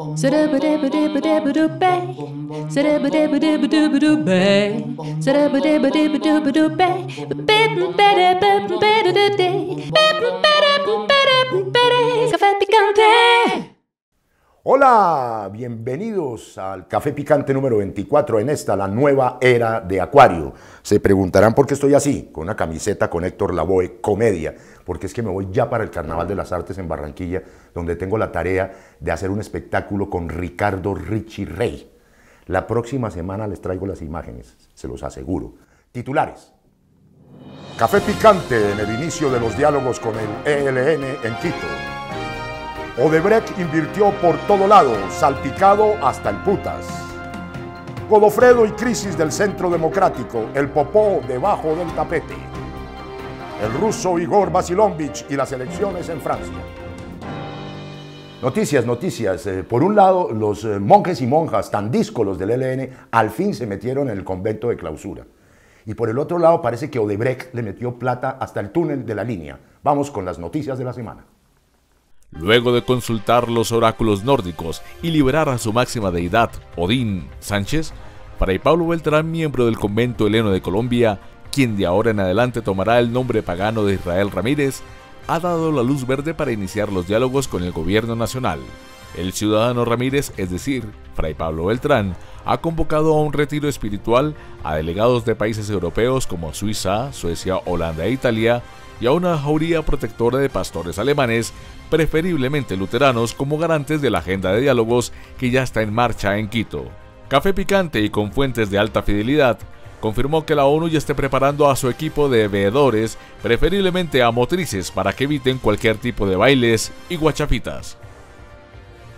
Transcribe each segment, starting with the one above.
Hola, bienvenidos al Café Picante número 24 en esta, la nueva era de Acuario. Se preguntarán por qué estoy así, con una camiseta con Héctor Lavoe, comedia porque es que me voy ya para el Carnaval de las Artes en Barranquilla, donde tengo la tarea de hacer un espectáculo con Ricardo Richie Rey. La próxima semana les traigo las imágenes, se los aseguro. Titulares. Café picante en el inicio de los diálogos con el ELN en Quito. Odebrecht invirtió por todo lado, salpicado hasta el putas. Godofredo y crisis del Centro Democrático, el popó debajo del tapete el ruso Igor Vasilovich y las elecciones en Francia. Noticias, noticias. Eh, por un lado, los eh, monjes y monjas tan díscolos del ELN al fin se metieron en el convento de clausura. Y por el otro lado, parece que Odebrecht le metió plata hasta el túnel de la línea. Vamos con las noticias de la semana. Luego de consultar los oráculos nórdicos y liberar a su máxima deidad, Odín Sánchez, Fray Pablo Beltrán, miembro del convento heleno de Colombia, quien de ahora en adelante tomará el nombre pagano de Israel Ramírez, ha dado la luz verde para iniciar los diálogos con el gobierno nacional. El ciudadano Ramírez, es decir, Fray Pablo Beltrán, ha convocado a un retiro espiritual a delegados de países europeos como Suiza, Suecia, Holanda e Italia y a una jauría protectora de pastores alemanes, preferiblemente luteranos, como garantes de la agenda de diálogos que ya está en marcha en Quito. Café picante y con fuentes de alta fidelidad confirmó que la ONU ya está preparando a su equipo de veedores, preferiblemente a motrices, para que eviten cualquier tipo de bailes y guachapitas.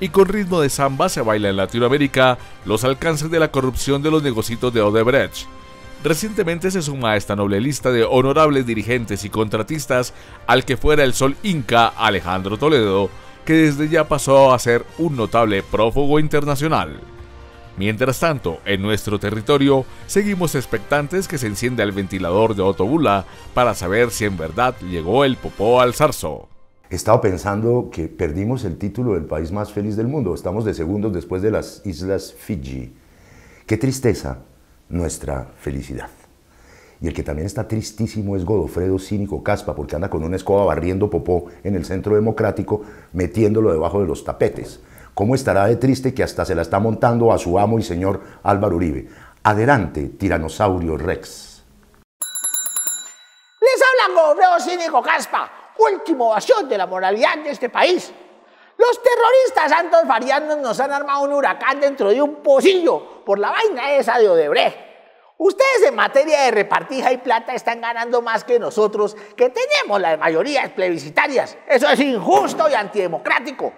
Y con ritmo de samba se baila en Latinoamérica los alcances de la corrupción de los negocitos de Odebrecht. Recientemente se suma a esta noble lista de honorables dirigentes y contratistas al que fuera el sol inca Alejandro Toledo, que desde ya pasó a ser un notable prófugo internacional. Mientras tanto, en nuestro territorio, seguimos expectantes que se encienda el ventilador de Otobula para saber si en verdad llegó el popó al zarzo. He estado pensando que perdimos el título del país más feliz del mundo. Estamos de segundos después de las islas Fiji. Qué tristeza nuestra felicidad. Y el que también está tristísimo es Godofredo Cínico Caspa, porque anda con una escoba barriendo popó en el centro democrático, metiéndolo debajo de los tapetes. ¿Cómo estará de triste que hasta se la está montando a su amo y señor Álvaro Uribe? Adelante, tiranosaurio Rex. Les hablan Gobreo Cínico Caspa, último ovación de la moralidad de este país. Los terroristas santos varianos nos han armado un huracán dentro de un pocillo por la vaina esa de Odebrecht. Ustedes en materia de repartija y plata están ganando más que nosotros, que tenemos las mayorías plebiscitarias. Eso es injusto y antidemocrático.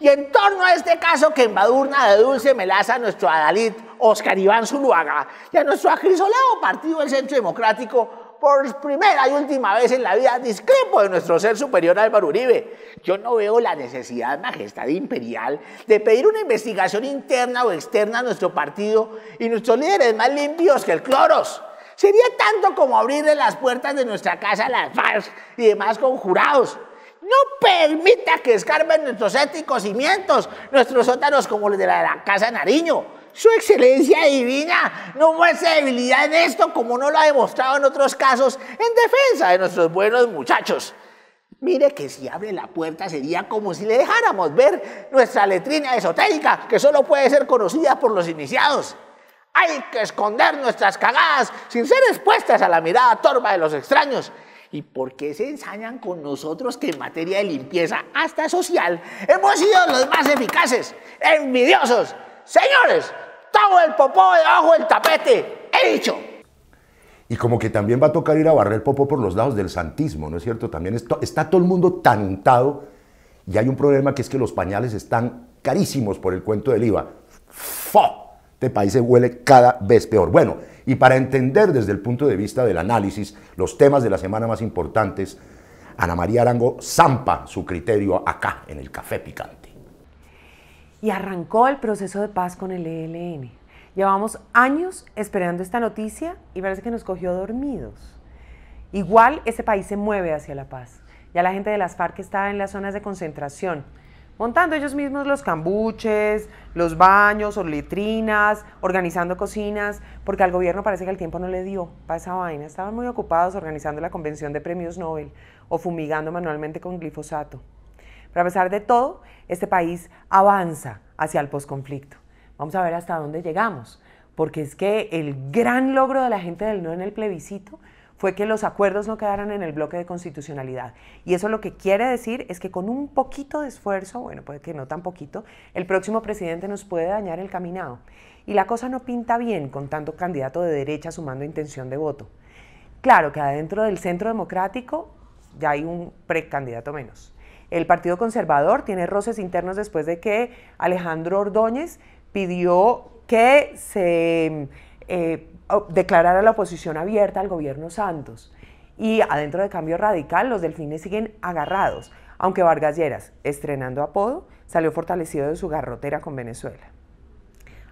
Y en torno a este caso que embadurna de dulce melaza a nuestro Adalid Oscar Iván Zuluaga y a nuestro acrisolado partido del Centro Democrático, por primera y última vez en la vida discrepo de nuestro ser superior Álvaro Uribe. Yo no veo la necesidad, majestad imperial, de pedir una investigación interna o externa a nuestro partido y nuestros líderes más limpios que el cloros. Sería tanto como abrirle las puertas de nuestra casa a las FARC y demás conjurados. No permita que escarben nuestros éticos cimientos, nuestros sótanos como los de la, de Casa Nariño. Su excelencia divina no muestra debilidad en esto como no lo ha demostrado en otros casos en defensa de nuestros buenos muchachos. Mire que si abre la puerta sería como si le dejáramos ver nuestra letrina esotérica que solo puede ser conocida por los iniciados. Hay que esconder nuestras cagadas sin ser expuestas a la mirada torva de los extraños ¿Y por qué se ensañan con nosotros que en materia de limpieza, hasta social, hemos sido los más eficaces, envidiosos? Señores, todo el popó debajo del tapete, he dicho. Y como que también va a tocar ir a barrer el popó por los lados del santismo, ¿no es cierto? También está todo el mundo tan y hay un problema que es que los pañales están carísimos por el cuento del IVA. ¡Fo! Este país se huele cada vez peor. Bueno, y para entender desde el punto de vista del análisis los temas de la semana más importantes, Ana María Arango zampa su criterio acá en el Café Picante. Y arrancó el proceso de paz con el ELN. Llevamos años esperando esta noticia y parece que nos cogió dormidos. Igual ese país se mueve hacia la paz. Ya la gente de las FARC está en las zonas de concentración montando ellos mismos los cambuches, los baños o letrinas, organizando cocinas, porque al gobierno parece que el tiempo no le dio para esa vaina. Estaban muy ocupados organizando la convención de premios Nobel o fumigando manualmente con glifosato. Pero a pesar de todo, este país avanza hacia el posconflicto. Vamos a ver hasta dónde llegamos, porque es que el gran logro de la gente del no en el plebiscito fue que los acuerdos no quedaran en el bloque de constitucionalidad. Y eso lo que quiere decir es que con un poquito de esfuerzo, bueno, puede que no tan poquito, el próximo presidente nos puede dañar el caminado. Y la cosa no pinta bien con tanto candidato de derecha sumando intención de voto. Claro que adentro del centro democrático ya hay un precandidato menos. El Partido Conservador tiene roces internos después de que Alejandro Ordóñez pidió que se eh, declarar a la oposición abierta al gobierno Santos. Y adentro de Cambio Radical, los delfines siguen agarrados, aunque Vargas Lleras, estrenando apodo, salió fortalecido de su garrotera con Venezuela.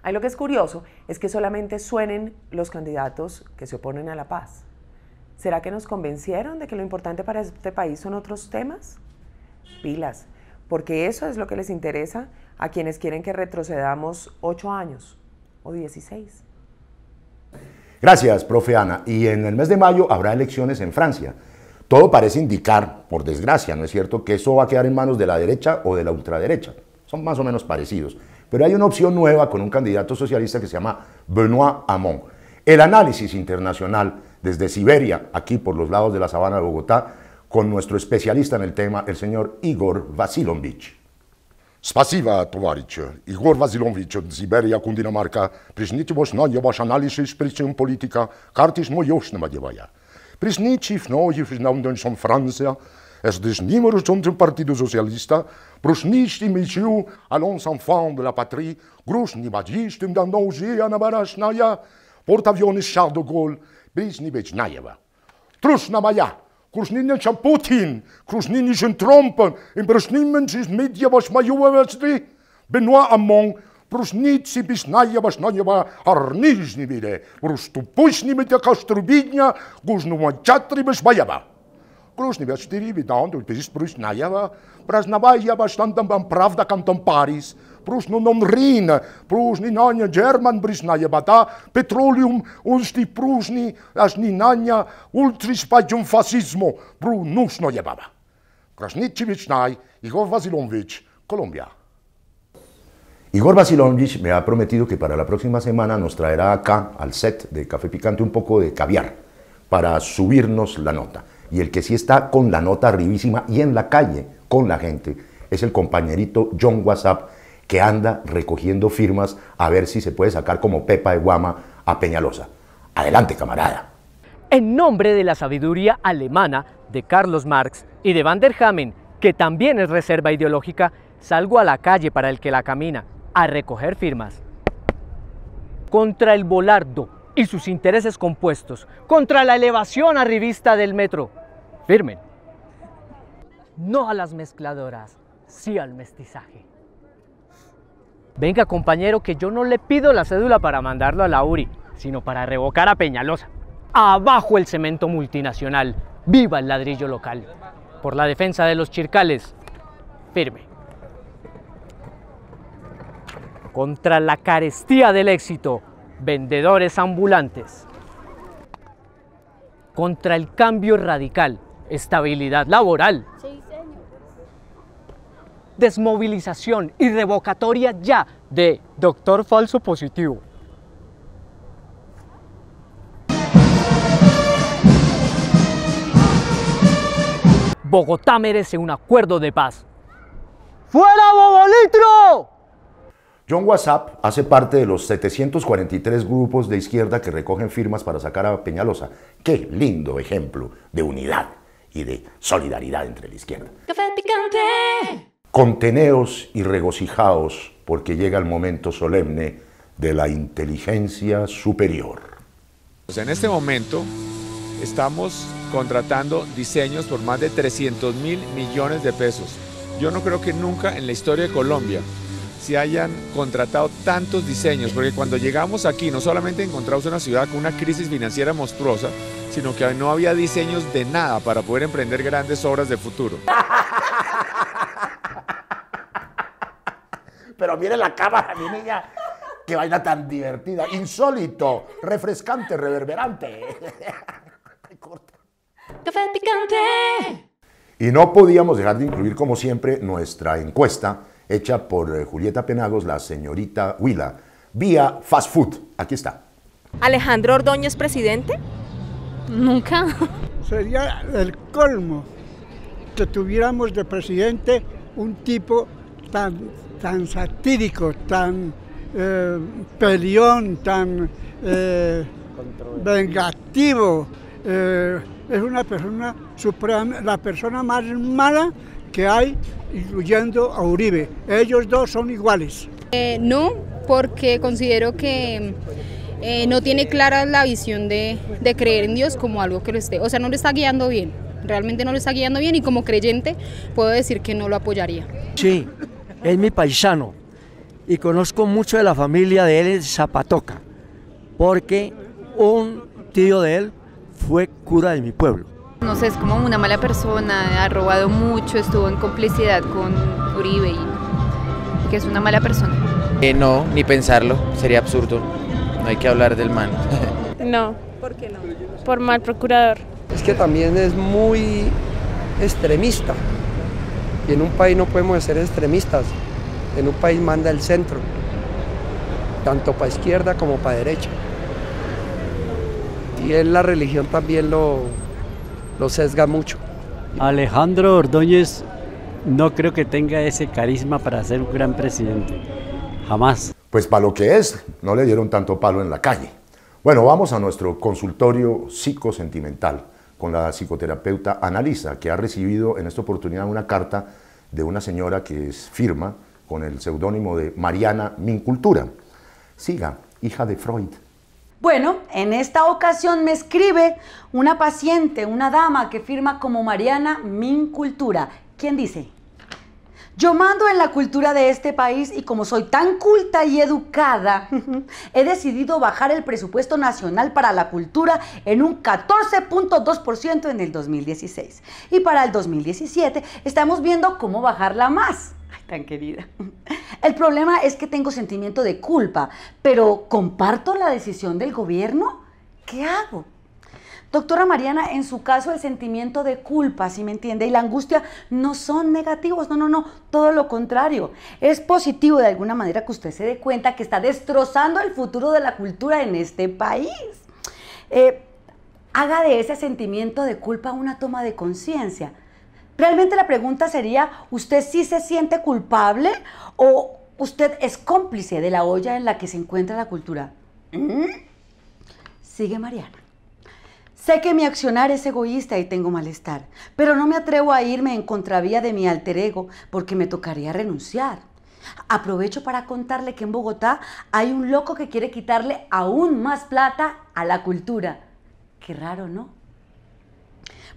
Ahí lo que es curioso es que solamente suenen los candidatos que se oponen a la paz. ¿Será que nos convencieron de que lo importante para este país son otros temas? Pilas, porque eso es lo que les interesa a quienes quieren que retrocedamos ocho años o dieciséis. Gracias, profe Ana. Y en el mes de mayo habrá elecciones en Francia. Todo parece indicar, por desgracia, ¿no es cierto?, que eso va a quedar en manos de la derecha o de la ultraderecha. Son más o menos parecidos. Pero hay una opción nueva con un candidato socialista que se llama Benoît Hamon. El análisis internacional desde Siberia, aquí por los lados de la sabana de Bogotá, con nuestro especialista en el tema, el señor Igor Vasilovich. Спасибо, товарищ. Егор Василович от Сибирия, Кундинамарка. Пришните ваш знания, ваш анализ из причин политика. Карты с моёшного девая. Пришните в Ноев, в Наунденшон, Франция. Es des numéros du Partido Socialista, prochnichte Michiu, à l'enfant de la patrie, grochni badjistum dan nozie na barashnaya, portavione Charles de Gaulle, brisni bechnayeva. Trushna maja! kurz nie nie Putin, kurz nie nie się Trumpen, im brus nie media, was ma juwe was ty, by noa nie ci bis naja was naja wa arniż nie wide, brus tu puś nie mnie taka strubidnia, kurz nie ma czatry bis ma jawa. Kurz nie wiesz ty, brus naja wa, braz na prawda kantom Paris, прушну нам рина, Nanya German Герман бришная бата, петролиум унсти пружни, аж nanya наня ультрис fascismo, фасизмо, пру нушно ебава. Красничевич nai Igor Vasilovich, Colombia. Igor Vasilovich me ha prometido que para la próxima semana nos traerá acá al set de Café Picante un poco de caviar para subirnos la nota. Y el que sí está con la nota arribísima y en la calle con la gente es el compañerito John WhatsApp que anda recogiendo firmas a ver si se puede sacar como Pepa de Guama a Peñalosa. Adelante, camarada. En nombre de la sabiduría alemana de Carlos Marx y de Van der Hamen, que también es reserva ideológica, salgo a la calle para el que la camina, a recoger firmas. Contra el volardo y sus intereses compuestos, contra la elevación arribista del metro. Firmen. No a las mezcladoras, sí al mestizaje. Venga compañero, que yo no le pido la cédula para mandarlo a la URI, sino para revocar a Peñalosa. Abajo el cemento multinacional, viva el ladrillo local. Por la defensa de los chircales, firme. Contra la carestía del éxito, vendedores ambulantes. Contra el cambio radical, estabilidad laboral desmovilización y revocatoria ya de doctor falso positivo. Bogotá merece un acuerdo de paz. ¡Fuera Bobolitro! John WhatsApp hace parte de los 743 grupos de izquierda que recogen firmas para sacar a Peñalosa. Qué lindo ejemplo de unidad y de solidaridad entre la izquierda. Café picante. Conteneos y regocijaos, porque llega el momento solemne de la inteligencia superior. Pues en este momento estamos contratando diseños por más de 300 mil millones de pesos. Yo no creo que nunca en la historia de Colombia se hayan contratado tantos diseños, porque cuando llegamos aquí no solamente encontramos una ciudad con una crisis financiera monstruosa, sino que no había diseños de nada para poder emprender grandes obras de futuro. pero mire la cámara, mi niña, Qué vaina tan divertida, insólito, refrescante, reverberante. Café picante. Y no podíamos dejar de incluir, como siempre, nuestra encuesta hecha por eh, Julieta Penagos, la señorita Huila, vía Fast Food. Aquí está. ¿Alejandro Ordóñez presidente? Nunca. Sería el colmo que tuviéramos de presidente un tipo tan tan satírico, tan eh, peleón, tan eh, vengativo. Eh, es una persona suprema, la persona más mala que hay, incluyendo a Uribe. Ellos dos son iguales. Eh, no, porque considero que no tiene clara la visión de, de creer en Dios como algo que lo esté, o sea, no lo está guiando bien realmente no lo está guiando bien y como creyente puedo decir que no lo apoyaría. Sí, es mi paisano y conozco mucho de la familia de él en Zapatoca, porque un tío de él fue cura de mi pueblo. No sé, es como una mala persona, ha robado mucho, estuvo en complicidad con Uribe y que es una mala persona. Eh, no, ni pensarlo, sería absurdo. No hay que hablar del mal. no. ¿Por qué no? Por mal procurador. Es que también es muy extremista. Y en un país no podemos ser extremistas. En un país manda el centro, tanto para izquierda como para derecha. Y en la religión también lo, lo sesga mucho. Alejandro Ordóñez no creo que tenga ese carisma para ser un gran presidente. Jamás. Pues para lo que es, no le dieron tanto palo en la calle. Bueno, vamos a nuestro consultorio psicosentimental con la psicoterapeuta Analisa, que ha recibido en esta oportunidad una carta de una señora que es firma con el seudónimo de Mariana Mincultura. Siga, hija de Freud. Bueno, en esta ocasión me escribe una paciente, una dama que firma como Mariana Mincultura. ¿Quién dice? Yo mando en la cultura de este país y como soy tan culta y educada, he decidido bajar el presupuesto nacional para la cultura en un 14.2% en el 2016. Y para el 2017 estamos viendo cómo bajarla más. Ay, tan querida. El problema es que tengo sentimiento de culpa, pero ¿comparto la decisión del gobierno? ¿Qué hago? Doctora Mariana, en su caso el sentimiento de culpa, si me entiende, y la angustia no son negativos, no, no, no, todo lo contrario. Es positivo de alguna manera que usted se dé cuenta que está destrozando el futuro de la cultura en este país. Eh, haga de ese sentimiento de culpa una toma de conciencia. Realmente la pregunta sería, ¿usted sí se siente culpable o usted es cómplice de la olla en la que se encuentra la cultura? ¿Mm? Sigue Mariana. Sé que mi accionar es egoísta y tengo malestar, pero no me atrevo a irme en contravía de mi alter ego porque me tocaría renunciar. Aprovecho para contarle que en Bogotá hay un loco que quiere quitarle aún más plata a la cultura. Qué raro, ¿no?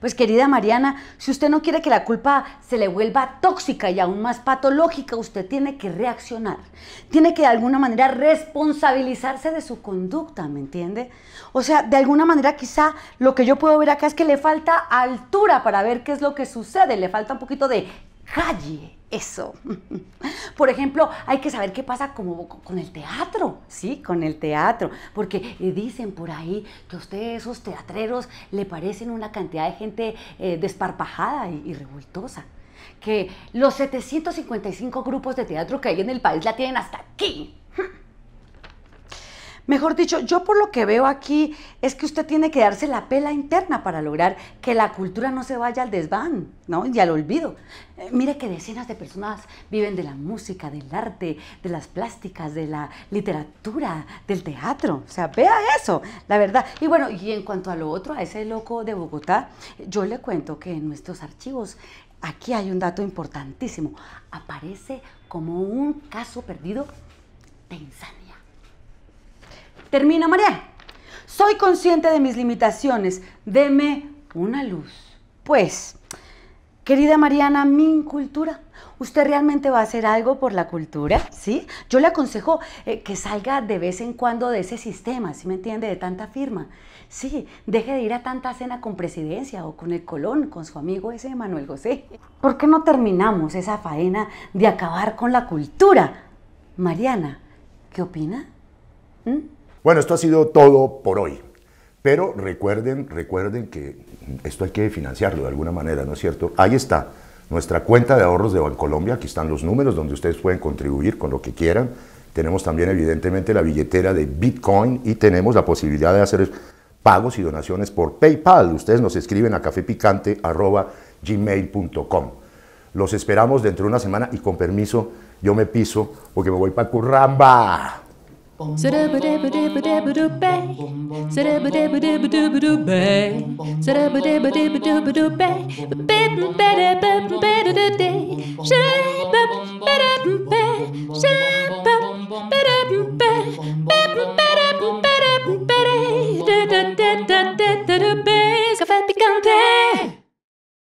Pues querida Mariana, si usted no quiere que la culpa se le vuelva tóxica y aún más patológica, usted tiene que reaccionar. Tiene que de alguna manera responsabilizarse de su conducta, ¿me entiende? O sea, de alguna manera quizá lo que yo puedo ver acá es que le falta altura para ver qué es lo que sucede, le falta un poquito de calle eso. Por ejemplo, hay que saber qué pasa como con el teatro, ¿sí? Con el teatro, porque eh, dicen por ahí que a ustedes esos teatreros le parecen una cantidad de gente eh, desparpajada y, y revoltosa que los 755 grupos de teatro que hay en el país la tienen hasta aquí. Mejor dicho, yo por lo que veo aquí es que usted tiene que darse la pela interna para lograr que la cultura no se vaya al desván, ¿no? Y al olvido. Eh, mire que decenas de personas viven de la música, del arte, de las plásticas, de la literatura, del teatro. O sea, vea eso, la verdad. Y bueno, y en cuanto a lo otro, a ese loco de Bogotá, yo le cuento que en nuestros archivos aquí hay un dato importantísimo. Aparece como un caso perdido de insanidad. Termina, María. Soy consciente de mis limitaciones. Deme una luz. Pues, querida Mariana, mi cultura. ¿Usted realmente va a hacer algo por la cultura? ¿Sí? Yo le aconsejo eh, que salga de vez en cuando de ese sistema, ¿sí me entiende? De tanta firma. Sí, deje de ir a tanta cena con presidencia o con el Colón, con su amigo ese Manuel José. ¿Por qué no terminamos esa faena de acabar con la cultura? Mariana, ¿qué opina? ¿Mm? Bueno, esto ha sido todo por hoy. Pero recuerden, recuerden que esto hay que financiarlo de alguna manera, ¿no es cierto? Ahí está nuestra cuenta de ahorros de Bancolombia, aquí están los números donde ustedes pueden contribuir con lo que quieran. Tenemos también evidentemente la billetera de Bitcoin y tenemos la posibilidad de hacer pagos y donaciones por PayPal. Ustedes nos escriben a cafepicante.gmail.com. Los esperamos dentro de una semana y con permiso yo me piso porque me voy para Curramba. Café picante.